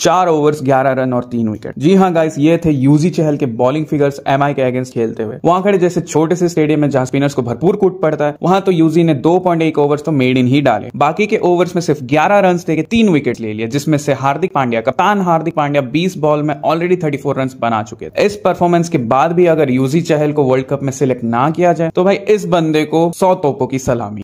चार overs 11 run और तीन विकेट जी हाँ गाइस ये थे यूजी चहल के bowling figures M K against खेलते हुए वहां खड़े जैसे छोटे से स्टेडियम में जहां स्पिनर्स को भरपूर कूट पड़ता है वहां तो यूजी ने दो पॉइंट एक ओवर्स तो मेड इन ही डाले बाकी के ओवर्स में सिर्फ ग्यारह रन देकर तीन विकेट ले लिए जिसमें से हार्दिक पांड्या कप्तान हार्दिक पांड्या बीस बॉल में ऑलरेडी थर्टी फोर रन बना चुके थे इस परफॉर्मेंस के बाद भी अगर यूजी चहल को वर्ल्ड कप में सिलेक्ट ना किया जाए तो भाई इस बंदे को सौ तोपो की सलामी